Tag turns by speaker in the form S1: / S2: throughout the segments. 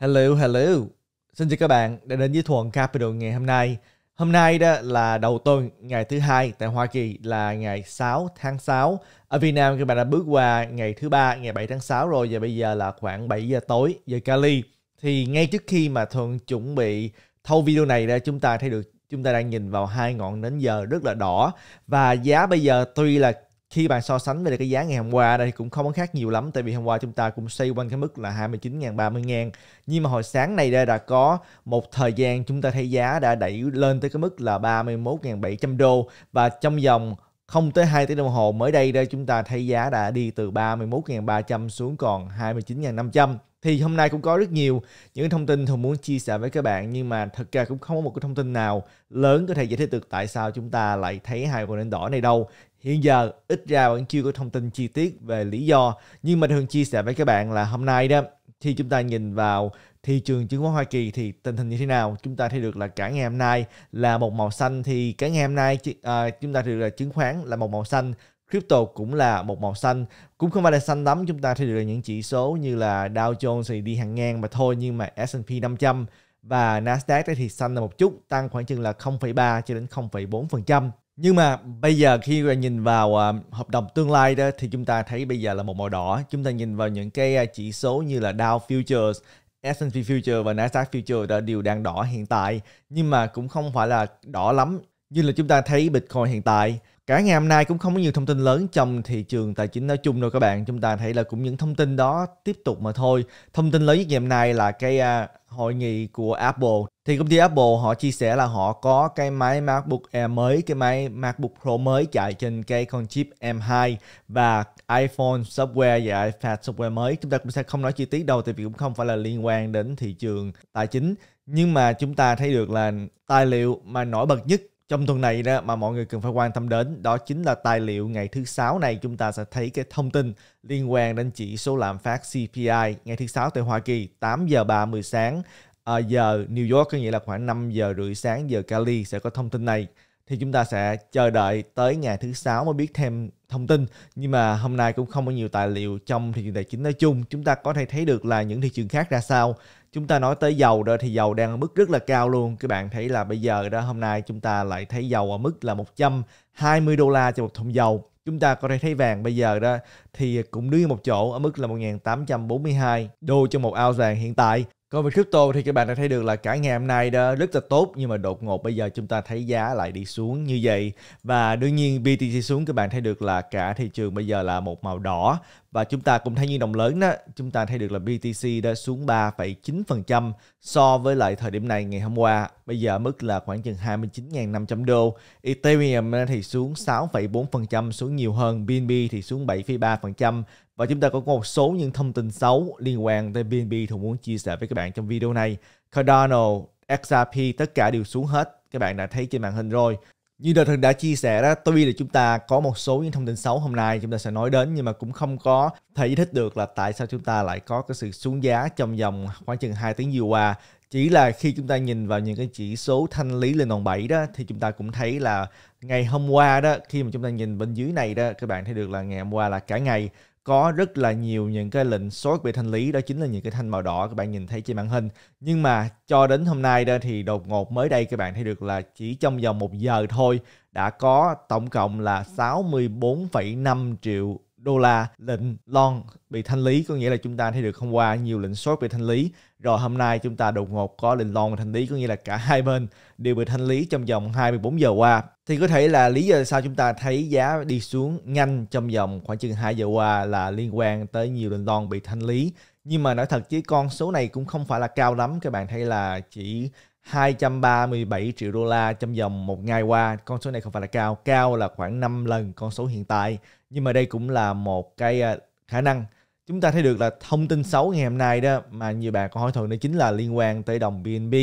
S1: Hello, hello. Xin chào các bạn đã đến với Thuận Capital ngày hôm nay. Hôm nay đó là đầu tuần, ngày thứ hai tại Hoa Kỳ là ngày 6 tháng 6. Ở Việt Nam các bạn đã bước qua ngày thứ ba, ngày 7 tháng 6 rồi và bây giờ là khoảng 7 giờ tối giờ Cali. Thì ngay trước khi mà Thuận chuẩn bị thâu video này ra chúng ta thấy được chúng ta đang nhìn vào hai ngọn nến giờ rất là đỏ và giá bây giờ tuy là khi bạn so sánh về cái giá ngày hôm qua đây cũng không có khác nhiều lắm tại vì hôm qua chúng ta cũng xoay quanh cái mức là 29 000 30 000 nhưng mà hồi sáng này đây đã có một thời gian chúng ta thấy giá đã đẩy lên tới cái mức là 31 700 đô và trong vòng không tới 2 tiếng đồng hồ mới đây đây chúng ta thấy giá đã đi từ 31.300 xuống còn 29.500 thì hôm nay cũng có rất nhiều những thông tin thường muốn chia sẻ với các bạn nhưng mà thật ra cũng không có một cái thông tin nào lớn có thể giải thích được tại sao chúng ta lại thấy hai con đèn đỏ này đâu Hiện giờ ít ra vẫn chưa có thông tin chi tiết về lý do nhưng mà thường chia sẻ với các bạn là hôm nay đó khi chúng ta nhìn vào thị trường chứng khoán Hoa Kỳ thì tình hình như thế nào chúng ta thấy được là cả ngày hôm nay là một màu xanh thì cả ngày hôm nay à, chúng ta thấy được là chứng khoán là một màu xanh crypto cũng là một màu xanh cũng không phải là xanh lắm chúng ta thấy được là những chỉ số như là Dow Jones thì đi hàng ngang mà thôi nhưng mà S&P 500 và Nasdaq thì xanh là một chút tăng khoảng chừng là 0,3 cho đến 0,4% nhưng mà bây giờ khi nhìn vào à, hợp đồng tương lai đó thì chúng ta thấy bây giờ là một màu đỏ chúng ta nhìn vào những cái à, chỉ số như là Dow Futures S&P Future và Nasdaq Future đã đều đang đỏ hiện tại nhưng mà cũng không phải là đỏ lắm như là chúng ta thấy Bitcoin hiện tại cả ngày hôm nay cũng không có nhiều thông tin lớn trong thị trường tài chính nói chung đâu các bạn chúng ta thấy là cũng những thông tin đó tiếp tục mà thôi thông tin lớn nhất ngày hôm nay là cái uh, hội nghị của Apple thì công ty Apple họ chia sẻ là họ có cái máy MacBook Air mới, cái máy MacBook Pro mới chạy trên cái con chip M2 và iPhone software và iPad software mới. Chúng ta cũng sẽ không nói chi tiết đâu tại vì cũng không phải là liên quan đến thị trường tài chính. Nhưng mà chúng ta thấy được là tài liệu mà nổi bật nhất trong tuần này đó mà mọi người cần phải quan tâm đến đó chính là tài liệu ngày thứ sáu này chúng ta sẽ thấy cái thông tin liên quan đến chỉ số lạm phát CPI ngày thứ sáu tại Hoa Kỳ 8 giờ 30 sáng À, giờ New York có nghĩa là khoảng 5 giờ rưỡi sáng giờ Cali sẽ có thông tin này thì chúng ta sẽ chờ đợi tới ngày thứ sáu mới biết thêm thông tin nhưng mà hôm nay cũng không có nhiều tài liệu trong thị trường tài chính nói chung chúng ta có thể thấy được là những thị trường khác ra sao chúng ta nói tới dầu đó thì dầu đang ở mức rất là cao luôn các bạn thấy là bây giờ đó hôm nay chúng ta lại thấy dầu ở mức là 120 đô la cho một thùng dầu chúng ta có thể thấy vàng bây giờ đó thì cũng đứng một chỗ ở mức là 1842 đô cho một ao vàng hiện tại còn về crypto thì các bạn đã thấy được là cả ngày hôm nay đó rất là tốt nhưng mà đột ngột bây giờ chúng ta thấy giá lại đi xuống như vậy và đương nhiên BTC xuống các bạn thấy được là cả thị trường bây giờ là một màu đỏ và chúng ta cũng thấy như đồng lớn đó chúng ta thấy được là BTC đã xuống 3,9% so với lại thời điểm này ngày hôm qua bây giờ mức là khoảng chừng 29.500 đô Ethereum thì xuống 6,4% xuống nhiều hơn BNB thì xuống 7,3% và chúng ta có một số những thông tin xấu liên quan tới BNB Thùng muốn chia sẻ với các bạn trong video này. Cardano, XRP tất cả đều xuống hết. Các bạn đã thấy trên màn hình rồi. Như đợt thường đã chia sẻ đó, tuy là chúng ta có một số những thông tin xấu hôm nay chúng ta sẽ nói đến nhưng mà cũng không có thể giải thích được là tại sao chúng ta lại có cái sự xuống giá trong vòng khoảng chừng 2 tiếng vừa qua. Chỉ là khi chúng ta nhìn vào những cái chỉ số thanh lý lên đòn 7 đó thì chúng ta cũng thấy là ngày hôm qua đó khi mà chúng ta nhìn bên dưới này đó các bạn thấy được là ngày hôm qua là cả ngày có rất là nhiều những cái lệnh sort bị thanh lý đó chính là những cái thanh màu đỏ các bạn nhìn thấy trên màn hình nhưng mà cho đến hôm nay đó thì đột ngột mới đây các bạn thấy được là chỉ trong vòng một giờ thôi đã có tổng cộng là 64,5 triệu đô la lệnh long bị thanh lý có nghĩa là chúng ta thấy được hôm qua nhiều lệnh short bị thanh lý rồi hôm nay chúng ta đột ngột có lệnh long bị thanh lý có nghĩa là cả hai bên đều bị thanh lý trong vòng 24 giờ qua thì có thể là lý do sao chúng ta thấy giá đi xuống nhanh trong vòng khoảng chừng 2 giờ qua là liên quan tới nhiều lệnh long bị thanh lý nhưng mà nói thật chứ con số này cũng không phải là cao lắm các bạn thấy là chỉ 237 triệu đô la trong vòng một ngày qua con số này không phải là cao cao là khoảng 5 lần con số hiện tại nhưng mà đây cũng là một cái à, khả năng chúng ta thấy được là thông tin xấu ngày hôm nay đó mà nhiều bạn có hỏi thường đó chính là liên quan tới đồng BNB.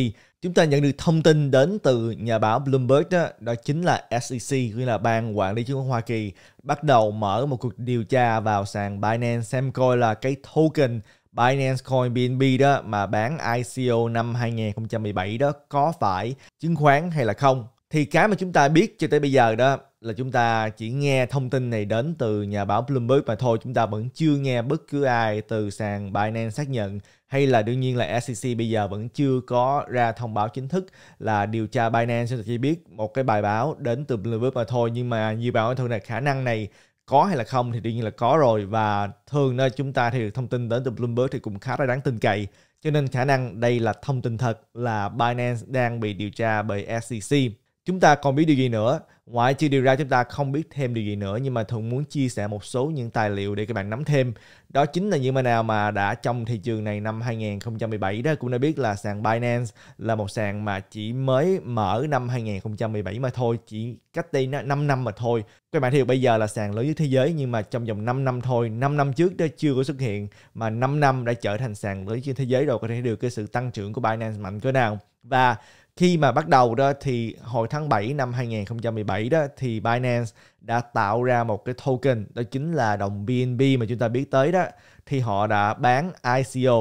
S1: Chúng ta nhận được thông tin đến từ nhà báo Bloomberg đó, đó chính là SEC, nghĩa là ban quản lý chứng khoán Hoa Kỳ bắt đầu mở một cuộc điều tra vào sàn Binance xem coi là cái token Binance Coin BNB đó mà bán ICO năm 2017 đó có phải chứng khoán hay là không. Thì cái mà chúng ta biết cho tới bây giờ đó là chúng ta chỉ nghe thông tin này đến từ nhà báo Bloomberg mà thôi chúng ta vẫn chưa nghe bất cứ ai từ sàn Binance xác nhận hay là đương nhiên là SEC bây giờ vẫn chưa có ra thông báo chính thức là điều tra Binance chỉ biết một cái bài báo đến từ Bloomberg mà thôi nhưng mà như báo thường là khả năng này có hay là không thì đương nhiên là có rồi và thường nơi chúng ta thì thông tin đến từ Bloomberg thì cũng khá là đáng tin cậy cho nên khả năng đây là thông tin thật là Binance đang bị điều tra bởi SEC chúng ta còn biết điều gì nữa ngoại trừ điều ra chúng ta không biết thêm điều gì nữa nhưng mà thuận muốn chia sẻ một số những tài liệu để các bạn nắm thêm đó chính là những bài nào mà đã trong thị trường này năm 2017 đó cũng đã biết là sàn Binance là một sàn mà chỉ mới mở năm 2017 mà thôi chỉ cách đây 5 năm mà thôi các bạn hiểu bây giờ là sàn lớn nhất thế giới nhưng mà trong vòng 5 năm thôi 5 năm trước đó chưa có xuất hiện mà 5 năm đã trở thành sàn lớn nhất thế giới rồi có thể được cái sự tăng trưởng của Binance mạnh cỡ nào và khi mà bắt đầu đó thì hồi tháng 7 năm 2017 đó thì Binance đã tạo ra một cái token đó chính là đồng BNB mà chúng ta biết tới đó thì họ đã bán ICO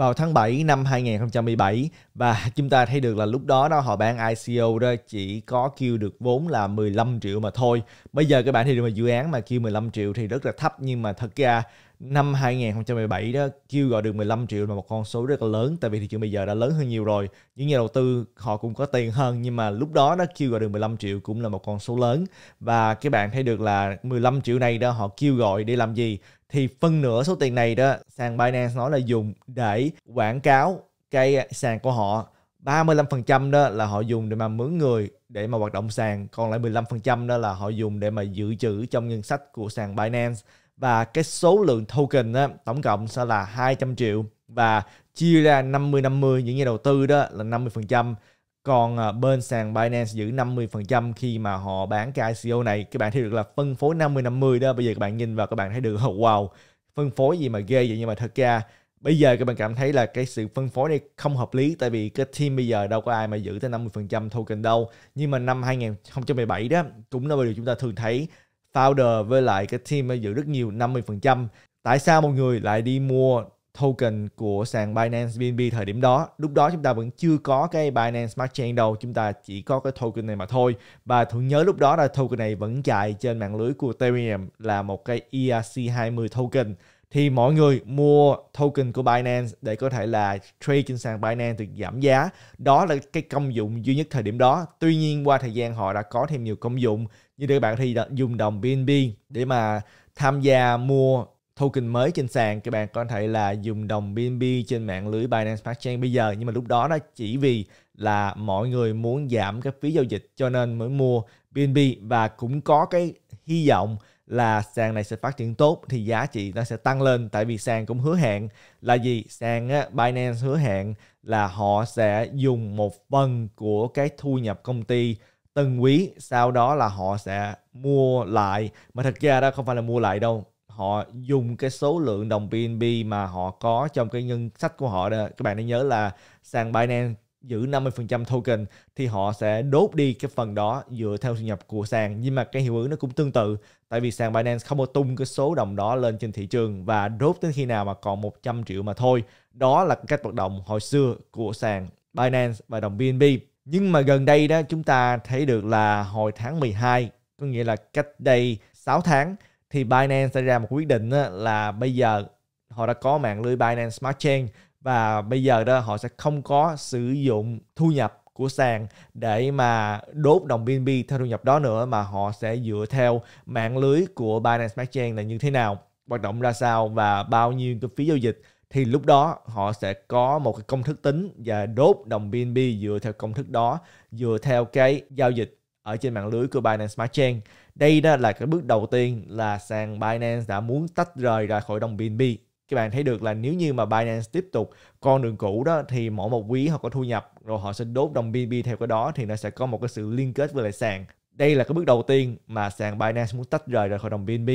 S1: vào tháng 7 năm 2017 và chúng ta thấy được là lúc đó đó họ bán ICO đó chỉ có kêu được vốn là 15 triệu mà thôi. Bây giờ các bạn thấy được mà dự án mà kêu 15 triệu thì rất là thấp nhưng mà thật ra năm 2017 đó kêu gọi được 15 triệu là một con số rất là lớn tại vì thị trường bây giờ đã lớn hơn nhiều rồi những nhà đầu tư họ cũng có tiền hơn nhưng mà lúc đó nó kêu gọi được 15 triệu cũng là một con số lớn và các bạn thấy được là 15 triệu này đó họ kêu gọi để làm gì thì phân nửa số tiền này đó sàn Binance nói là dùng để quảng cáo cái sàn của họ 35% đó là họ dùng để mà mướn người để mà hoạt động sàn còn lại 15% đó là họ dùng để mà dự trữ trong ngân sách của sàn Binance và cái số lượng token đó, tổng cộng sẽ là 200 triệu và chia ra 50 50 những nhà đầu tư đó là 50% còn à, bên sàn Binance giữ 50% khi mà họ bán cái ICO này các bạn thấy được là phân phối 50-50 đó bây giờ các bạn nhìn vào các bạn thấy được wow phân phối gì mà ghê vậy nhưng mà thật ra bây giờ các bạn cảm thấy là cái sự phân phối này không hợp lý tại vì cái team bây giờ đâu có ai mà giữ tới 50% token đâu nhưng mà năm 2017 đó cũng là điều chúng ta thường thấy founder với lại cái team giữ rất nhiều 50% tại sao một người lại đi mua token của sàn Binance BNB thời điểm đó. Lúc đó chúng ta vẫn chưa có cái Binance Smart Chain đâu, chúng ta chỉ có cái token này mà thôi. Và Thuận nhớ lúc đó là token này vẫn chạy trên mạng lưới của Ethereum là một cái ERC20 token. Thì mọi người mua token của Binance để có thể là trade trên sàn Binance được giảm giá. Đó là cái công dụng duy nhất thời điểm đó. Tuy nhiên qua thời gian họ đã có thêm nhiều công dụng như các bạn thì dùng đồng BNB để mà tham gia mua token mới trên sàn các bạn có thể là dùng đồng BNB trên mạng lưới Binance Smart Chain bây giờ nhưng mà lúc đó nó chỉ vì là mọi người muốn giảm cái phí giao dịch cho nên mới mua BNB và cũng có cái hy vọng là sàn này sẽ phát triển tốt thì giá trị nó sẽ tăng lên tại vì sàn cũng hứa hẹn là gì sàn á, Binance hứa hẹn là họ sẽ dùng một phần của cái thu nhập công ty từng quý sau đó là họ sẽ mua lại mà thật ra đó không phải là mua lại đâu họ dùng cái số lượng đồng BNB mà họ có trong cái ngân sách của họ đó. Các bạn nên nhớ là sàn Binance giữ 50% token thì họ sẽ đốt đi cái phần đó dựa theo thu nhập của sàn nhưng mà cái hiệu ứng nó cũng tương tự tại vì sàn Binance không có tung cái số đồng đó lên trên thị trường và đốt đến khi nào mà còn 100 triệu mà thôi đó là cách hoạt động hồi xưa của sàn Binance và đồng BNB nhưng mà gần đây đó chúng ta thấy được là hồi tháng 12 có nghĩa là cách đây 6 tháng thì Binance sẽ ra một quyết định là bây giờ họ đã có mạng lưới Binance Smart Chain và bây giờ đó họ sẽ không có sử dụng thu nhập của sàn để mà đốt đồng BNB theo thu nhập đó nữa mà họ sẽ dựa theo mạng lưới của Binance Smart Chain là như thế nào, hoạt động ra sao và bao nhiêu cái phí giao dịch thì lúc đó họ sẽ có một cái công thức tính và đốt đồng BNB dựa theo công thức đó, dựa theo cái giao dịch ở trên mạng lưới của Binance Smart Chain đây đó là cái bước đầu tiên là sàn Binance đã muốn tách rời ra khỏi đồng BNB các bạn thấy được là nếu như mà Binance tiếp tục con đường cũ đó thì mỗi một quý họ có thu nhập rồi họ sẽ đốt đồng BNB theo cái đó thì nó sẽ có một cái sự liên kết với lại sàn. Đây là cái bước đầu tiên mà sàn Binance muốn tách rời ra khỏi đồng BNB.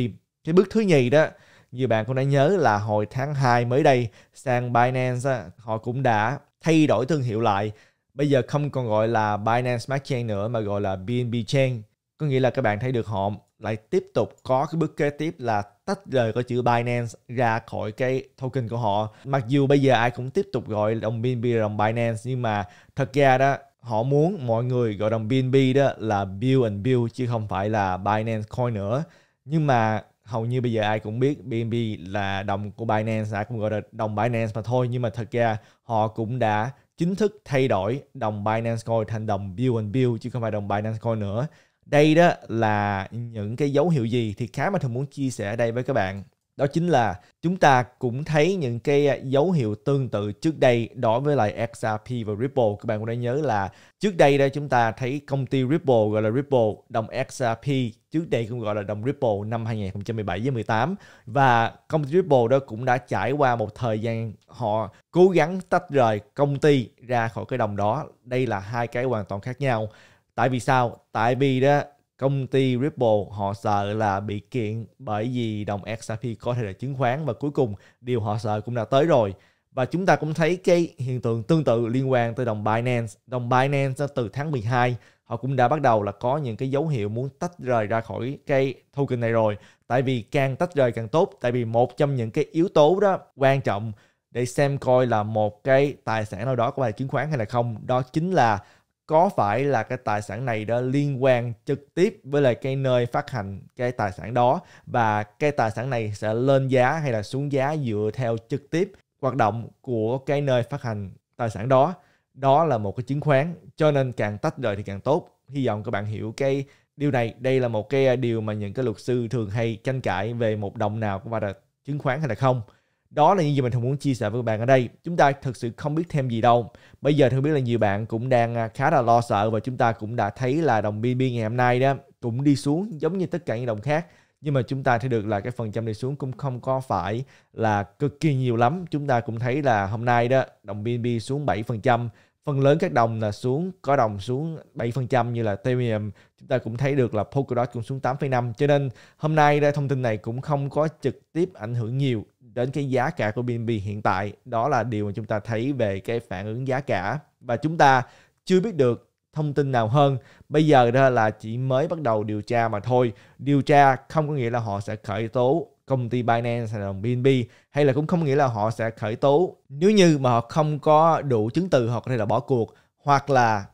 S1: Cái bước thứ nhì đó như bạn cũng đã nhớ là hồi tháng 2 mới đây sàn Binance họ cũng đã thay đổi thương hiệu lại. Bây giờ không còn gọi là Binance Smart Chain nữa mà gọi là BNB Chain có nghĩa là các bạn thấy được họ lại tiếp tục có cái bước kế tiếp là tách rời cái chữ Binance ra khỏi cái token của họ. Mặc dù bây giờ ai cũng tiếp tục gọi đồng BNB là đồng Binance nhưng mà thật ra đó họ muốn mọi người gọi đồng BNB đó là Bill and Bill chứ không phải là Binance Coin nữa. Nhưng mà hầu như bây giờ ai cũng biết BNB là đồng của Binance, ai cũng gọi là đồng Binance mà thôi. Nhưng mà thật ra họ cũng đã chính thức thay đổi đồng Binance Coin thành đồng Bill and Bill chứ không phải đồng Binance Coin nữa đây đó là những cái dấu hiệu gì thì khá mà thường muốn chia sẻ ở đây với các bạn đó chính là chúng ta cũng thấy những cái à, dấu hiệu tương tự trước đây đối với lại XRP và Ripple. Các bạn cũng đã nhớ là trước đây đây chúng ta thấy công ty Ripple gọi là Ripple, đồng XRP trước đây cũng gọi là đồng Ripple năm 2017 với 18 và công ty Ripple đó cũng đã trải qua một thời gian họ cố gắng tách rời công ty ra khỏi cái đồng đó. Đây là hai cái hoàn toàn khác nhau tại vì sao tại vì đó công ty Ripple họ sợ là bị kiện bởi vì đồng XRP có thể là chứng khoán và cuối cùng điều họ sợ cũng đã tới rồi và chúng ta cũng thấy cái hiện tượng tương tự liên quan tới đồng Binance. Đồng Binance từ tháng 12 họ cũng đã bắt đầu là có những cái dấu hiệu muốn tách rời ra khỏi cái token này rồi. Tại vì càng tách rời càng tốt. Tại vì một trong những cái yếu tố đó quan trọng để xem coi là một cái tài sản nào đó có phải chứng khoán hay là không. Đó chính là có phải là cái tài sản này đã liên quan trực tiếp với lại cái nơi phát hành cái tài sản đó và cái tài sản này sẽ lên giá hay là xuống giá dựa theo trực tiếp hoạt động của cái nơi phát hành tài sản đó đó là một cái chứng khoán cho nên càng tách rời thì càng tốt hy vọng các bạn hiểu cái điều này đây là một cái điều mà những cái luật sư thường hay tranh cãi về một đồng nào cũng phải là chứng khoán hay là không đó là những gì mình thường muốn chia sẻ với các bạn ở đây. Chúng ta thực sự không biết thêm gì đâu. Bây giờ thường biết là nhiều bạn cũng đang à, khá là lo sợ và chúng ta cũng đã thấy là đồng BNB ngày hôm nay đó cũng đi xuống giống như tất cả những đồng khác nhưng mà chúng ta thấy được là cái phần trăm đi xuống cũng không có phải là cực kỳ nhiều lắm. Chúng ta cũng thấy là hôm nay đó đồng BNB xuống 7%, phần lớn các đồng là xuống có đồng xuống 7% như là Ethereum chúng ta cũng thấy được là Polkadot cũng xuống 8,5 cho nên hôm nay ra thông tin này cũng không có trực tiếp ảnh hưởng nhiều đến cái giá cả của BNB hiện tại đó là điều mà chúng ta thấy về cái phản ứng giá cả và chúng ta chưa biết được thông tin nào hơn bây giờ đó là chỉ mới bắt đầu điều tra mà thôi điều tra không có nghĩa là họ sẽ khởi tố công ty Binance hay là BNB hay là cũng không nghĩa là họ sẽ khởi tố nếu như mà họ không có đủ chứng từ hoặc có thể là bỏ cuộc hoặc là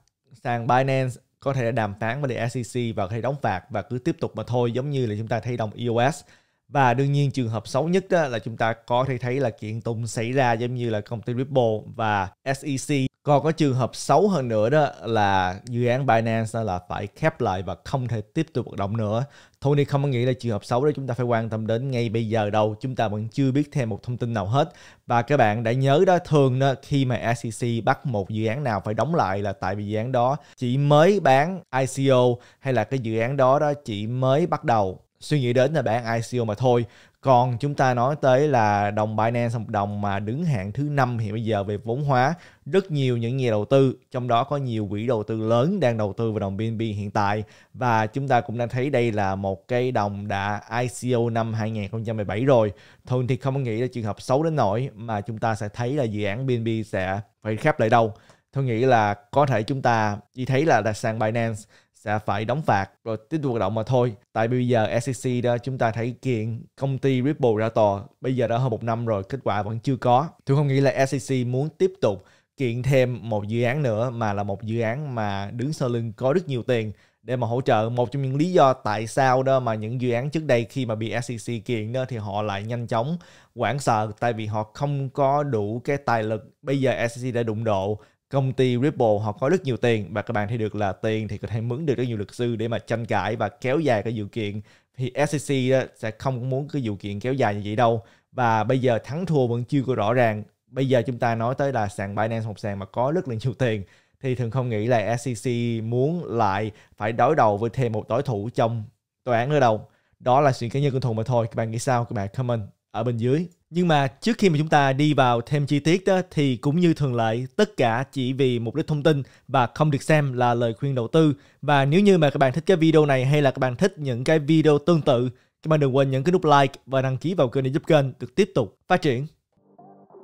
S1: sàn Binance có thể là đàm phán với đề SEC và có thể đóng phạt và cứ tiếp tục mà thôi giống như là chúng ta thấy đồng EOS và đương nhiên trường hợp xấu nhất đó là chúng ta có thể thấy là kiện tụng xảy ra giống như là công ty Ripple và SEC còn có trường hợp xấu hơn nữa đó là dự án Binance đó là phải khép lại và không thể tiếp tục hoạt động nữa. Tony không có nghĩ là trường hợp xấu đó chúng ta phải quan tâm đến ngay bây giờ đâu. Chúng ta vẫn chưa biết thêm một thông tin nào hết. Và các bạn đã nhớ đó thường đó khi mà SEC bắt một dự án nào phải đóng lại là tại vì dự án đó chỉ mới bán ICO hay là cái dự án đó đó chỉ mới bắt đầu suy nghĩ đến là bán ICO mà thôi còn chúng ta nói tới là đồng Binance một đồng mà đứng hạng thứ năm hiện bây giờ về vốn hóa. Rất nhiều những nhà đầu tư, trong đó có nhiều quỹ đầu tư lớn đang đầu tư vào đồng BNB hiện tại. Và chúng ta cũng đang thấy đây là một cái đồng đã ICO năm 2017 rồi. Thường thì không nghĩ là trường hợp xấu đến nỗi mà chúng ta sẽ thấy là dự án BNB sẽ phải khép lại đâu. Tôi nghĩ là có thể chúng ta chỉ thấy là đặt sàn Binance sẽ phải đóng phạt rồi tiếp tục hoạt động mà thôi. Tại bây giờ SEC đó chúng ta thấy kiện công ty Ripple ra tòa bây giờ đã hơn một năm rồi kết quả vẫn chưa có. Tôi không nghĩ là SEC muốn tiếp tục kiện thêm một dự án nữa mà là một dự án mà đứng sau lưng có rất nhiều tiền để mà hỗ trợ một trong những lý do tại sao đó mà những dự án trước đây khi mà bị SEC kiện đó thì họ lại nhanh chóng quản sợ tại vì họ không có đủ cái tài lực bây giờ SEC đã đụng độ công ty Ripple họ có rất nhiều tiền và các bạn thấy được là tiền thì có thể mướn được rất nhiều luật sư để mà tranh cãi và kéo dài cái vụ kiện thì SEC sẽ không muốn cái vụ kiện kéo dài như vậy đâu và bây giờ thắng thua vẫn chưa có rõ ràng bây giờ chúng ta nói tới là sàn Binance một sàn mà có rất là nhiều tiền thì thường không nghĩ là SEC muốn lại phải đối đầu với thêm một đối thủ trong tòa án nữa đâu đó là sự cá nhân của thùng mà thôi các bạn nghĩ sao các bạn comment ở bên dưới. Nhưng mà trước khi mà chúng ta đi vào thêm chi tiết đó, thì cũng như thường lệ tất cả chỉ vì mục đích thông tin và không được xem là lời khuyên đầu tư. Và nếu như mà các bạn thích cái video này hay là các bạn thích những cái video tương tự, các bạn đừng quên nhấn cái nút like và đăng ký vào kênh để giúp kênh được tiếp tục phát triển.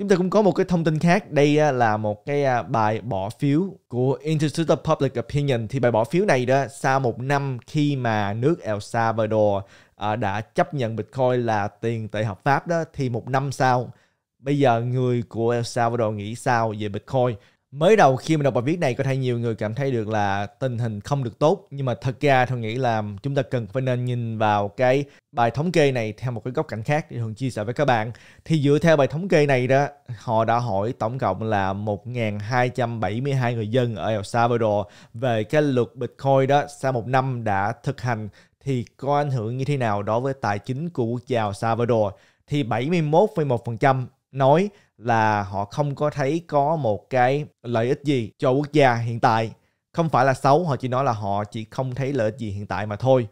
S1: Chúng ta cũng có một cái thông tin khác, đây à, là một cái à, bài bỏ phiếu của Institute of Public Opinion. Thì bài bỏ phiếu này đó, sau một năm khi mà nước El Salvador à, đã chấp nhận Bitcoin là tiền tệ hợp pháp đó, thì một năm sau, bây giờ người của El Salvador nghĩ sao về Bitcoin? mới đầu khi mình đọc bài viết này có thể nhiều người cảm thấy được là tình hình không được tốt nhưng mà thật ra tôi nghĩ là chúng ta cần phải nên nhìn vào cái bài thống kê này theo một cái góc cạnh khác để thường chia sẻ với các bạn thì dựa theo bài thống kê này đó họ đã hỏi tổng cộng là 1.272 người dân ở El Salvador về cái luật Bitcoin đó sau một năm đã thực hành thì có ảnh hưởng như thế nào đối với tài chính của quốc gia El Salvador thì 71,1% nói là họ không có thấy có một cái lợi ích gì cho quốc gia hiện tại. Không phải là xấu, họ chỉ nói là họ chỉ không thấy lợi ích gì hiện tại mà thôi.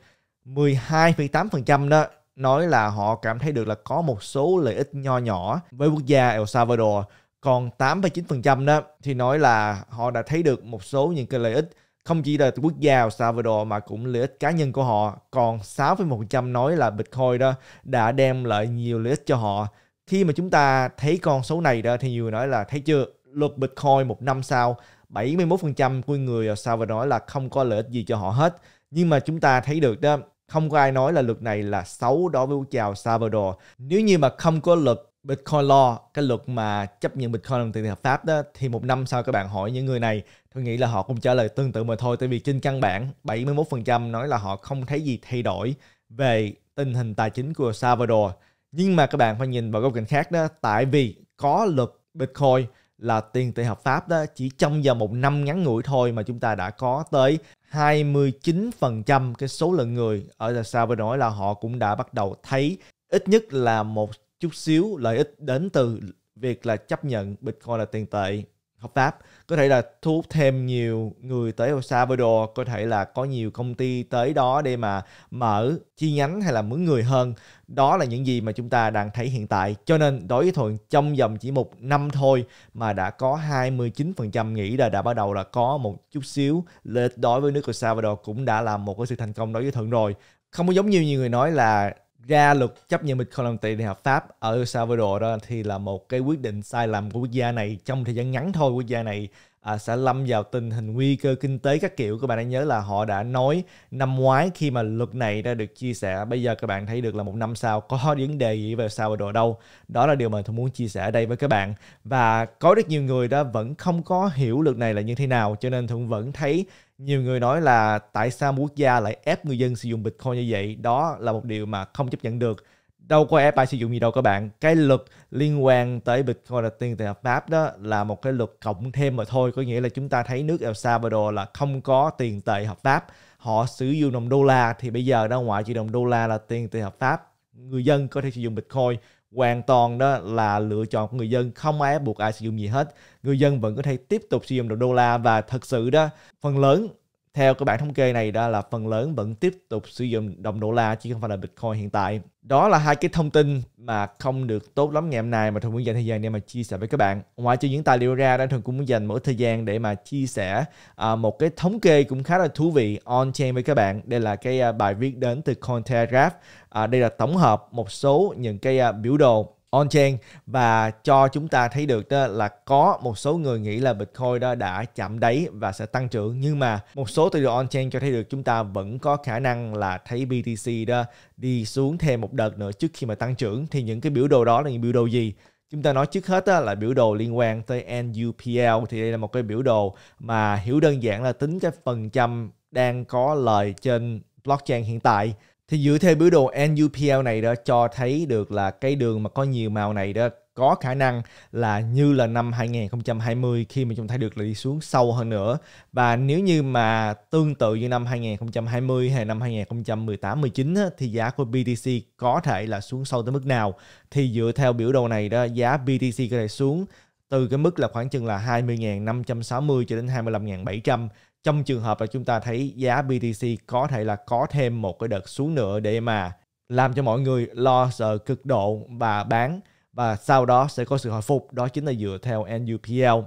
S1: 12,8% đó nói là họ cảm thấy được là có một số lợi ích nho nhỏ với quốc gia El Salvador. Còn 8,9% đó thì nói là họ đã thấy được một số những cái lợi ích không chỉ là quốc gia El Salvador mà cũng lợi ích cá nhân của họ. Còn 6,1% nói là Bitcoin đó đã đem lại nhiều lợi ích cho họ khi mà chúng ta thấy con số này đó thì nhiều người nói là thấy chưa luật Bitcoin một năm sau 71% của người ở Salvador là không có lợi ích gì cho họ hết nhưng mà chúng ta thấy được đó không có ai nói là luật này là xấu đối với quốc gia Salvador nếu như mà không có luật Bitcoin Law, cái luật mà chấp nhận Bitcoin làm tiền hợp pháp đó, thì một năm sau các bạn hỏi những người này, tôi nghĩ là họ cũng trả lời tương tự mà thôi, tại vì trên căn bản 71% nói là họ không thấy gì thay đổi về tình hình tài chính của Salvador nhưng mà các bạn phải nhìn vào góc cạnh khác đó tại vì có luật Bitcoin là tiền tệ hợp pháp đó chỉ trong vòng một năm ngắn ngủi thôi mà chúng ta đã có tới 29% cái số lượng người ở là sao Salvador nói là họ cũng đã bắt đầu thấy ít nhất là một chút xíu lợi ích đến từ việc là chấp nhận Bitcoin là tiền tệ hợp pháp có thể là thu hút thêm nhiều người tới El Salvador có thể là có nhiều công ty tới đó để mà mở chi nhánh hay là mướn người hơn đó là những gì mà chúng ta đang thấy hiện tại cho nên đối với thuận trong vòng chỉ một năm thôi mà đã có 29% nghĩ là đã bắt đầu là có một chút xíu lợi đối với nước El Salvador cũng đã là một cái sự thành công đối với thuận rồi không có giống như nhiều người nói là ra luật chấp nhận bịch không làm tiền hợp pháp ở Salvador đó thì là một cái quyết định sai lầm của quốc gia này trong thời gian ngắn thôi quốc gia này à, sẽ lâm vào tình hình nguy cơ kinh tế các kiểu các bạn đang nhớ là họ đã nói năm ngoái khi mà luật này đã được chia sẻ bây giờ các bạn thấy được là một năm sau có vấn đề gì về sao đồ đâu đó là điều mà tôi muốn chia sẻ ở đây với các bạn và có rất nhiều người đã vẫn không có hiểu luật này là như thế nào cho nên thường vẫn thấy nhiều người nói là tại sao quốc gia lại ép người dân sử dụng bitcoin như vậy đó là một điều mà không chấp nhận được đâu có ai sử dụng gì đâu các bạn cái luật liên quan tới Bitcoin là tiền tệ hợp pháp đó là một cái luật cộng thêm mà thôi có nghĩa là chúng ta thấy nước El Salvador là không có tiền tệ hợp pháp họ sử dụng đồng đô la thì bây giờ đó ngoại trừ đồng đô la là tiền tệ hợp pháp người dân có thể sử dụng Bitcoin hoàn toàn đó là lựa chọn của người dân không ai ép buộc ai sử dụng gì hết người dân vẫn có thể tiếp tục sử dụng đồng đô la và thật sự đó phần lớn theo các bản thống kê này đó là phần lớn vẫn tiếp tục sử dụng đồng đô la chứ không phải là Bitcoin hiện tại. Đó là hai cái thông tin mà không được tốt lắm ngày hôm nay mà Thường muốn dành thời gian để mà chia sẻ với các bạn. Ngoài cho những tài liệu ra, đó Thường cũng muốn dành một thời gian để mà chia sẻ à, một cái thống kê cũng khá là thú vị on-chain với các bạn. Đây là cái à, bài viết đến từ Cointelegraph. À, đây là tổng hợp một số những cái à, biểu đồ on-chain và cho chúng ta thấy được đó là có một số người nghĩ là Bitcoin đó đã chạm đáy và sẽ tăng trưởng nhưng mà một số từ on-chain cho thấy được chúng ta vẫn có khả năng là thấy BTC đó đi xuống thêm một đợt nữa trước khi mà tăng trưởng thì những cái biểu đồ đó là những biểu đồ gì chúng ta nói trước hết đó là biểu đồ liên quan tới NUPL thì đây là một cái biểu đồ mà hiểu đơn giản là tính cái phần trăm đang có lời trên blockchain hiện tại thì dựa theo biểu đồ NUPL này đó cho thấy được là cái đường mà có nhiều màu này đó có khả năng là như là năm 2020 khi mà chúng ta được là đi xuống sâu hơn nữa và nếu như mà tương tự như năm 2020 hay năm 2018 19 á, thì giá của BTC có thể là xuống sâu tới mức nào thì dựa theo biểu đồ này đó giá BTC có thể xuống từ cái mức là khoảng chừng là 20.560 cho đến 25.700 trong trường hợp là chúng ta thấy giá BTC có thể là có thêm một cái đợt xuống nữa để mà làm cho mọi người lo sợ cực độ và bán và sau đó sẽ có sự hồi phục đó chính là dựa theo NUPL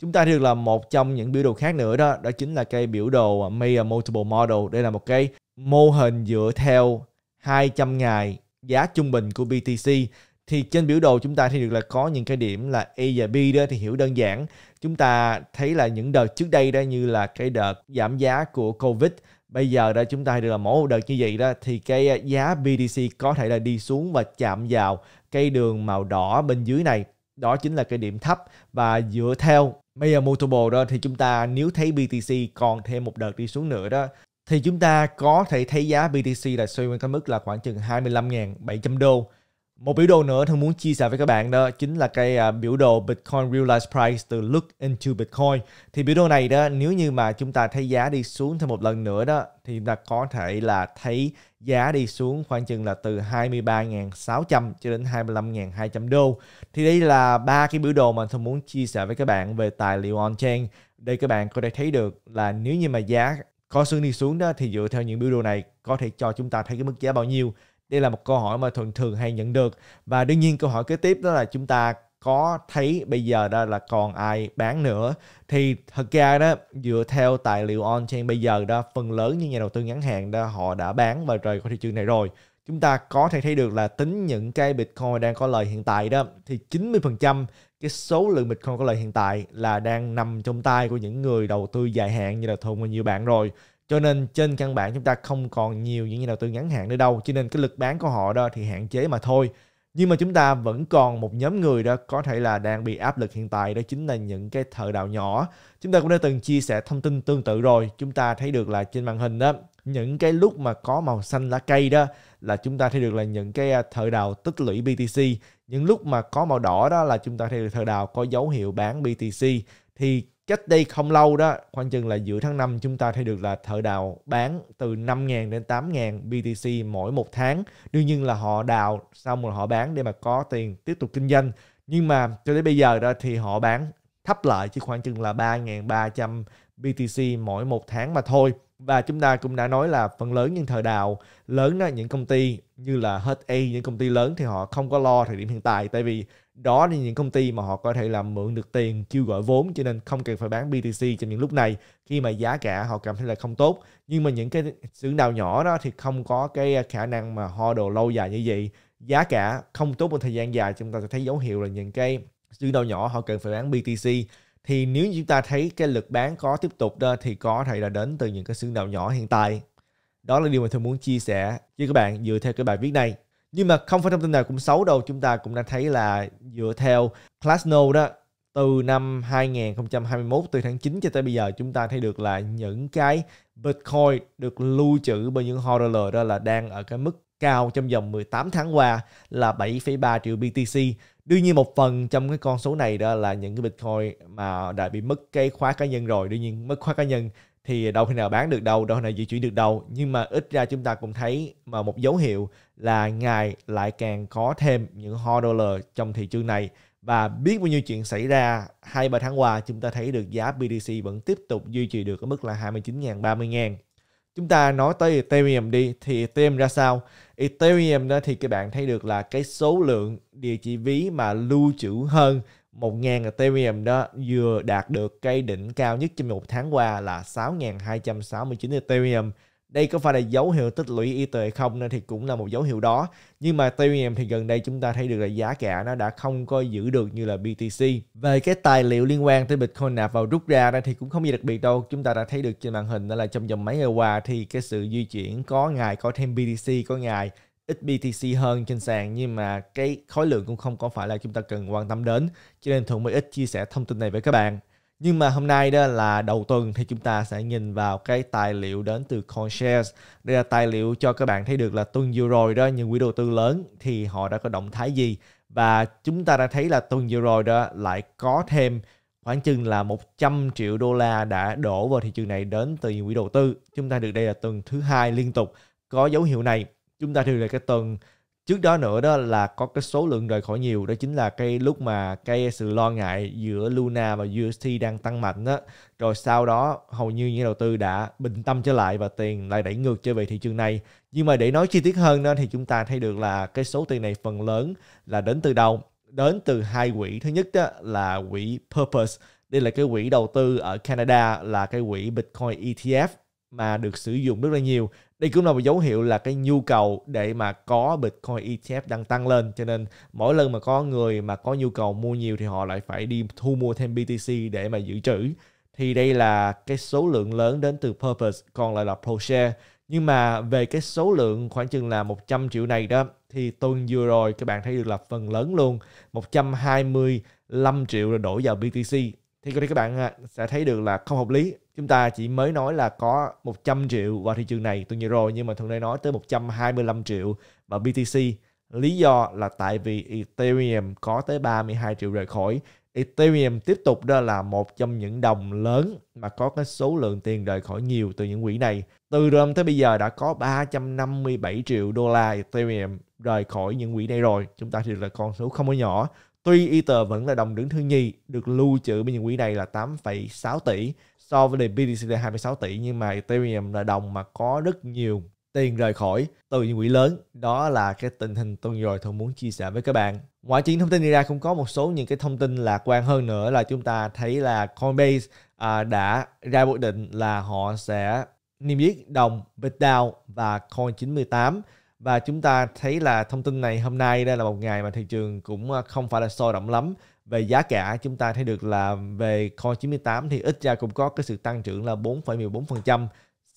S1: chúng ta được là một trong những biểu đồ khác nữa đó đó chính là cái biểu đồ Mayer Multiple Model đây là một cái mô hình dựa theo 200 ngày giá trung bình của BTC thì trên biểu đồ chúng ta thấy được là có những cái điểm là A và B đó thì hiểu đơn giản chúng ta thấy là những đợt trước đây đó như là cái đợt giảm giá của Covid bây giờ đó chúng ta được là mỗi đợt như vậy đó thì cái giá BTC có thể là đi xuống và chạm vào cái đường màu đỏ bên dưới này đó chính là cái điểm thấp và dựa theo bây giờ Multiple đó thì chúng ta nếu thấy BTC còn thêm một đợt đi xuống nữa đó thì chúng ta có thể thấy giá BTC là xoay quanh cái mức là khoảng chừng 25.700 đô một biểu đồ nữa thân muốn chia sẻ với các bạn đó chính là cái à, biểu đồ Bitcoin Realized Price từ Look into Bitcoin. Thì biểu đồ này đó nếu như mà chúng ta thấy giá đi xuống thêm một lần nữa đó thì chúng ta có thể là thấy giá đi xuống khoảng chừng là từ 23.600 cho đến 25.200 đô. Thì đây là ba cái biểu đồ mà thân muốn chia sẻ với các bạn về tài liệu on-chain đây các bạn có thể thấy được là nếu như mà giá có xương đi xuống đó thì dựa theo những biểu đồ này có thể cho chúng ta thấy cái mức giá bao nhiêu đây là một câu hỏi mà thường thường hay nhận được và đương nhiên câu hỏi kế tiếp đó là chúng ta có thấy bây giờ đó là còn ai bán nữa thì thật ra đó dựa theo tài liệu on chain bây giờ đó phần lớn những nhà đầu tư ngắn hạn đó họ đã bán và rời khỏi thị trường này rồi chúng ta có thể thấy được là tính những cái Bitcoin đang có lời hiện tại đó thì 90% cái số lượng Bitcoin có lời hiện tại là đang nằm trong tay của những người đầu tư dài hạn như là Thùng và nhiều bạn rồi cho nên trên căn bản chúng ta không còn nhiều những nhà đầu tư ngắn hạn nữa đâu cho nên cái lực bán của họ đó thì hạn chế mà thôi nhưng mà chúng ta vẫn còn một nhóm người đó có thể là đang bị áp lực hiện tại đó chính là những cái thợ đào nhỏ chúng ta cũng đã từng chia sẻ thông tin tương tự rồi chúng ta thấy được là trên màn hình đó những cái lúc mà có màu xanh lá cây đó là chúng ta thấy được là những cái à, thợ đào tích lũy BTC những lúc mà có màu đỏ đó là chúng ta thấy được thợ đào có dấu hiệu bán BTC thì Cách đây không lâu đó, khoảng chừng là giữa tháng 5 chúng ta thấy được là thợ đào bán từ 5.000 đến 8.000 BTC mỗi một tháng. Đương nhiên là họ đào xong rồi họ bán để mà có tiền tiếp tục kinh doanh. Nhưng mà cho đến bây giờ đó thì họ bán thấp lại chỉ khoảng chừng là 3.300 BTC mỗi một tháng mà thôi. Và chúng ta cũng đã nói là phần lớn những thợ đào lớn đó, những công ty như là hết những công ty lớn thì họ không có lo thời điểm hiện tại tại vì đó là những công ty mà họ có thể là mượn được tiền kêu gọi vốn cho nên không cần phải bán BTC trong những lúc này khi mà giá cả họ cảm thấy là không tốt nhưng mà những cái xưởng đào nhỏ đó thì không có cái khả năng mà ho đồ lâu dài như vậy giá cả không tốt một thời gian dài chúng ta sẽ thấy dấu hiệu là những cái xưởng đào nhỏ họ cần phải bán BTC thì nếu chúng ta thấy cái lực bán có tiếp tục đó thì có thể là đến từ những cái xưởng đào nhỏ hiện tại đó là điều mà tôi muốn chia sẻ với các bạn dựa theo cái bài viết này nhưng mà không phải thông tin nào cũng xấu đâu chúng ta cũng đã thấy là dựa theo Classno đó từ năm 2021 từ tháng 9 cho tới bây giờ chúng ta thấy được là những cái Bitcoin được lưu trữ bởi những hodler đó là đang ở cái mức cao trong vòng 18 tháng qua là 7,3 triệu BTC. Đương nhiên một phần trong cái con số này đó là những cái Bitcoin mà đã bị mất cái khóa cá nhân rồi. Đương nhiên mất khóa cá nhân thì đâu khi nào bán được đâu, đâu khi nào di chuyển được đâu. Nhưng mà ít ra chúng ta cũng thấy mà một dấu hiệu là ngài lại càng có thêm những hodler trong thị trường này và biết bao nhiêu chuyện xảy ra hai ba tháng qua chúng ta thấy được giá BTC vẫn tiếp tục duy trì được ở mức là 29.000 30.000 chúng ta nói tới Ethereum đi thì Ethereum ra sao Ethereum đó thì các bạn thấy được là cái số lượng địa chỉ ví mà lưu trữ hơn 1.000 Ethereum đó vừa đạt được cái đỉnh cao nhất trong một tháng qua là 6.269 Ethereum đây có phải là dấu hiệu tích lũy y tế không nên thì cũng là một dấu hiệu đó nhưng mà tuy nhiên thì gần đây chúng ta thấy được là giá cả nó đã không coi giữ được như là BTC về cái tài liệu liên quan tới Bitcoin nạp vào rút ra thì cũng không gì đặc biệt đâu chúng ta đã thấy được trên màn hình đó là trong vòng mấy ngày qua thì cái sự di chuyển có ngày có thêm BTC có ngày ít BTC hơn trên sàn nhưng mà cái khối lượng cũng không có phải là chúng ta cần quan tâm đến cho nên Thuận mới ít chia sẻ thông tin này với các bạn nhưng mà hôm nay đó là đầu tuần thì chúng ta sẽ nhìn vào cái tài liệu đến từ CoinShares. Đây là tài liệu cho các bạn thấy được là tuần vừa rồi đó những quỹ đầu tư lớn thì họ đã có động thái gì và chúng ta đã thấy là tuần vừa rồi đó lại có thêm khoảng chừng là 100 triệu đô la đã đổ vào thị trường này đến từ những quỹ đầu tư. Chúng ta được đây là tuần thứ hai liên tục có dấu hiệu này. Chúng ta được là cái tuần trước đó nữa đó là có cái số lượng rời khỏi nhiều đó chính là cái lúc mà cái sự lo ngại giữa Luna và UST đang tăng mạnh đó rồi sau đó hầu như những đầu tư đã bình tâm trở lại và tiền lại đẩy ngược trở về thị trường này nhưng mà để nói chi tiết hơn đó thì chúng ta thấy được là cái số tiền này phần lớn là đến từ đâu đến từ hai quỹ thứ nhất đó là quỹ Purpose đây là cái quỹ đầu tư ở Canada là cái quỹ Bitcoin ETF mà được sử dụng rất là nhiều. Đây cũng là một dấu hiệu là cái nhu cầu để mà có Bitcoin ETF đang tăng lên. Cho nên mỗi lần mà có người mà có nhu cầu mua nhiều thì họ lại phải đi thu mua thêm BTC để mà dự trữ. Thì đây là cái số lượng lớn đến từ Purpose, còn lại là ProShare. Nhưng mà về cái số lượng khoảng chừng là 100 triệu này đó thì tuần vừa rồi các bạn thấy được là phần lớn luôn 125 triệu là đổ vào BTC thì các bạn à, sẽ thấy được là không hợp lý chúng ta chỉ mới nói là có 100 triệu vào thị trường này tuần vừa rồi nhưng mà thường đây nói tới 125 triệu và BTC lý do là tại vì Ethereum có tới 32 triệu rời khỏi Ethereum tiếp tục đó là một trong những đồng lớn mà có cái số lượng tiền rời khỏi nhiều từ những quỹ này. Từ rơm tới bây giờ đã có 357 triệu đô la Ethereum rời khỏi những quỹ này rồi. Chúng ta thì là con số không có nhỏ. Tuy Ether vẫn là đồng đứng thứ nhì được lưu trữ bên những quỹ này là 8,6 tỷ so với đề BTC 26 tỷ nhưng mà Ethereum là đồng mà có rất nhiều tiền rời khỏi từ những quỹ lớn đó là cái tình hình tuần rồi tôi muốn chia sẻ với các bạn Ngoài chính thông tin đi ra cũng có một số những cái thông tin lạc quan hơn nữa là chúng ta thấy là Coinbase à, đã ra quyết định là họ sẽ niêm yết đồng Bitdao và Coin 98 và chúng ta thấy là thông tin này hôm nay đây là một ngày mà thị trường cũng à, không phải là sôi động lắm về giá cả chúng ta thấy được là về Coin 98 thì ít ra cũng có cái sự tăng trưởng là 4,14%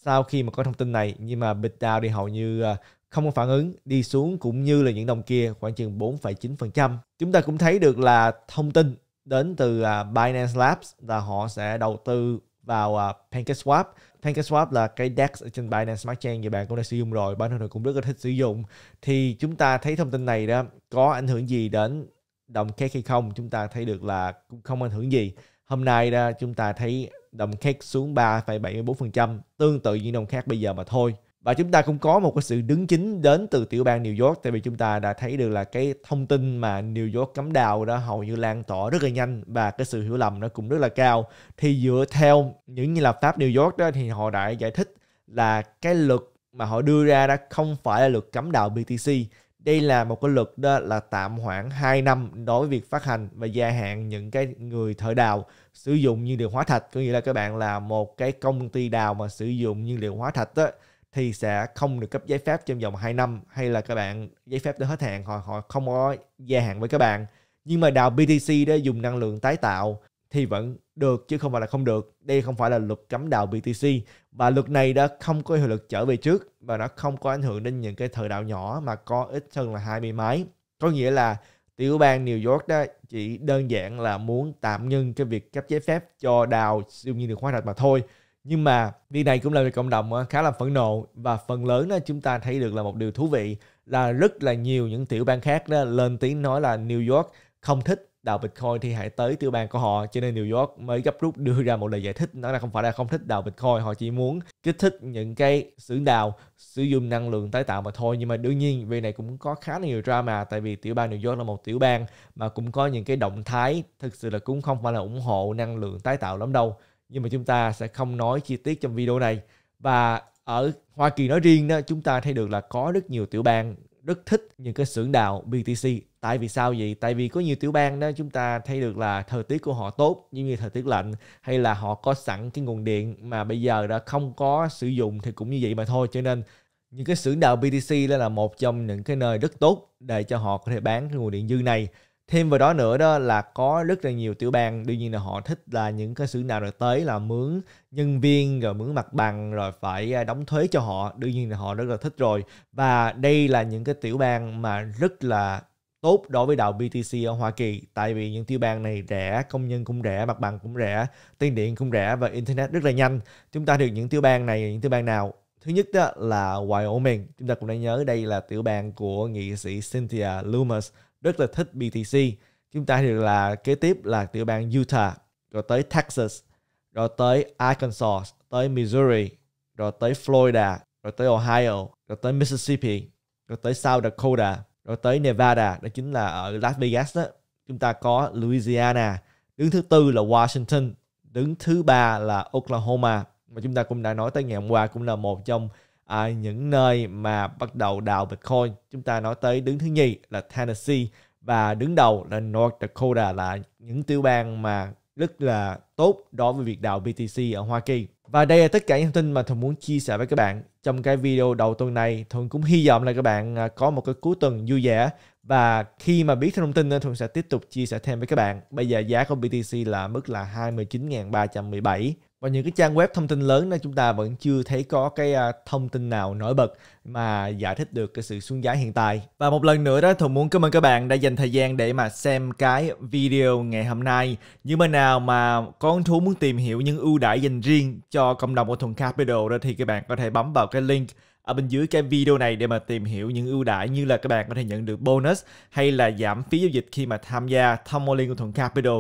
S1: sau khi mà có thông tin này nhưng mà BitDAO thì hầu như à, không có phản ứng đi xuống cũng như là những đồng kia khoảng chừng 4,9%. Chúng ta cũng thấy được là thông tin đến từ à, Binance Labs là họ sẽ đầu tư vào PancakeSwap TankerSwap là cái DEX ở trên Binance Smart Chain và bạn cũng đã sử dụng rồi, bản thân tôi cũng rất là thích sử dụng. Thì chúng ta thấy thông tin này đó có ảnh hưởng gì đến đồng cake hay không? Chúng ta thấy được là cũng không ảnh hưởng gì. Hôm nay đó, chúng ta thấy đồng cake xuống 3,74%, tương tự như đồng khác bây giờ mà thôi và chúng ta cũng có một cái sự đứng chính đến từ tiểu bang New York tại vì chúng ta đã thấy được là cái thông tin mà New York cấm đào đó hầu như lan tỏa rất là nhanh và cái sự hiểu lầm nó cũng rất là cao thì dựa theo những như là pháp New York đó thì họ đã giải thích là cái luật mà họ đưa ra đó không phải là luật cấm đào BTC đây là một cái luật đó là tạm hoãn 2 năm đối với việc phát hành và gia hạn những cái người thợ đào sử dụng nhiên liệu hóa thạch có nghĩa là các bạn là một cái công ty đào mà sử dụng nhiên liệu hóa thạch đó, thì sẽ không được cấp giấy phép trong vòng 2 năm hay là các bạn giấy phép đã hết hạn họ họ không có gia hạn với các bạn nhưng mà đào BTC đó dùng năng lượng tái tạo thì vẫn được chứ không phải là không được đây không phải là luật cấm đào BTC và luật này đã không có hiệu lực trở về trước và nó không có ảnh hưởng đến những cái thợ đạo nhỏ mà có ít hơn là 20 máy có nghĩa là tiểu bang New York đó chỉ đơn giản là muốn tạm ngưng cái việc cấp giấy phép cho đào siêu nhiên được hóa thạch mà thôi nhưng mà điều này cũng làm cho cộng đồng ờ, khá là phẫn nộ và phần lớn đó chúng ta thấy được là một điều thú vị là rất là nhiều những tiểu bang khác lên tiếng nói là New York không thích đào Bitcoin thì hãy tới tiểu bang của họ cho nên New York mới gấp rút đưa ra một lời giải thích nói là không phải là không thích đào Bitcoin họ chỉ muốn kích thích những cái xưởng đào sử dụng năng lượng tái tạo mà thôi nhưng mà đương nhiên về này cũng có khá là nhiều drama tại vì tiểu bang New York là một tiểu bang mà cũng có những cái động thái thực sự là cũng không phải là ủng hộ năng lượng tái tạo lắm đâu nhưng mà chúng ta sẽ không nói chi tiết trong video này và ở Hoa Kỳ nói riêng đó chúng ta thấy được là có rất nhiều tiểu bang rất thích những cái xưởng đào BTC tại vì sao vậy tại vì có nhiều tiểu bang đó chúng ta thấy được là thời tiết của họ tốt như như thời tiết lạnh hay là họ có sẵn cái nguồn điện mà bây giờ đã không có sử dụng thì cũng như vậy mà thôi cho nên những cái xưởng đào BTC đó là một trong những cái nơi rất tốt để cho họ có thể bán cái nguồn điện dư này thêm vào đó nữa đó là có rất là nhiều tiểu bang đương nhiên là họ thích là những cái xưởng nào rồi tới là mướn nhân viên rồi mướn mặt bằng rồi phải à, đóng thuế cho họ đương nhiên là họ rất là thích rồi và đây là những cái tiểu bang mà rất là tốt đối với đạo BTC ở Hoa Kỳ tại vì những tiểu bang này rẻ, công nhân cũng rẻ, mặt bằng cũng rẻ, tiền điện cũng rẻ và internet rất là nhanh. Chúng ta được những tiểu bang này những tiểu bang nào? Thứ nhất đó là Wyoming. Chúng ta cũng đã nhớ đây là tiểu bang của nghị sĩ Cynthia Loomis rất là thích BTC chúng ta thì là kế tiếp là tiểu bang Utah rồi tới Texas rồi tới Arkansas tới Missouri rồi tới Florida rồi tới Ohio rồi tới Mississippi rồi tới South Dakota rồi tới Nevada đó chính là ở Las Vegas đó chúng ta có Louisiana đứng thứ tư là Washington đứng thứ ba là Oklahoma mà chúng ta cũng đã nói tới ngày hôm qua cũng là một trong à, những nơi mà bắt đầu đào Bitcoin chúng ta nói tới đứng thứ nhì là Tennessee và đứng đầu là North Dakota là những tiểu bang mà rất là tốt đối với việc đào BTC ở Hoa Kỳ. Và đây là tất cả những thông tin mà Thuần muốn chia sẻ với các bạn trong cái video đầu tuần này. Thuần cũng hy vọng là các bạn à, có một cái cuối tuần vui vẻ và khi mà biết thêm thông tin Thuần sẽ tiếp tục chia sẻ thêm với các bạn. Bây giờ giá của BTC là mức là 29.317 và những cái trang web thông tin lớn đó chúng ta vẫn chưa thấy có cái à, thông tin nào nổi bật mà giải thích được cái sự xuống giá hiện tại. Và một lần nữa đó Thuận muốn cảm ơn các bạn đã dành thời gian để mà xem cái video ngày hôm nay. nhưng mà nào mà có hứng thú muốn tìm hiểu những ưu đãi dành riêng cho cộng đồng của Thuận Capital đó thì các bạn có thể bấm vào cái link ở bên dưới cái video này để mà tìm hiểu những ưu đãi như là các bạn có thể nhận được bonus hay là giảm phí giao dịch khi mà tham gia thông qua liên của Thuận Capital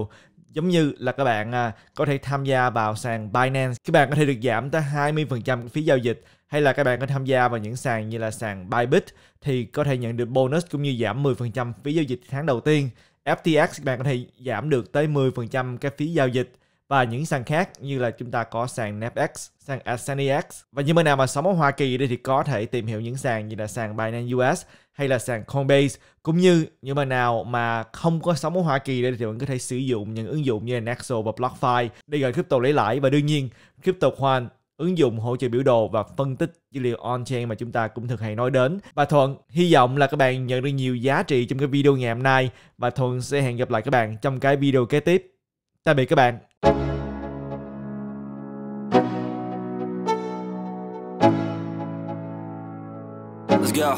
S1: giống như là các bạn à, có thể tham gia vào sàn Binance các bạn có thể được giảm tới 20% phí giao dịch hay là các bạn có tham gia vào những sàn như là sàn Bybit thì có thể nhận được bonus cũng như giảm 10% phí giao dịch tháng đầu tiên FTX các bạn có thể giảm được tới 10% cái phí giao dịch và những sàn khác như là chúng ta có sàn NAPX, e sàn AscendEX và như bên nào mà sống ở Hoa Kỳ đây thì có thể tìm hiểu những sàn như là sàn Binance US hay là sàn Coinbase cũng như những bạn nào mà không có sống ở Hoa Kỳ đây thì bạn có thể sử dụng những ứng dụng như là Nexo và BlockFi để gọi crypto lấy lãi và đương nhiên crypto khoan ứng dụng hỗ trợ biểu đồ và phân tích dữ liệu on-chain mà chúng ta cũng thường hay nói đến. Và Thuận, hy vọng là các bạn nhận được nhiều giá trị trong cái video ngày hôm nay và Thuận sẽ hẹn gặp lại các bạn trong cái video kế tiếp. Tạm biệt các bạn. Let's go.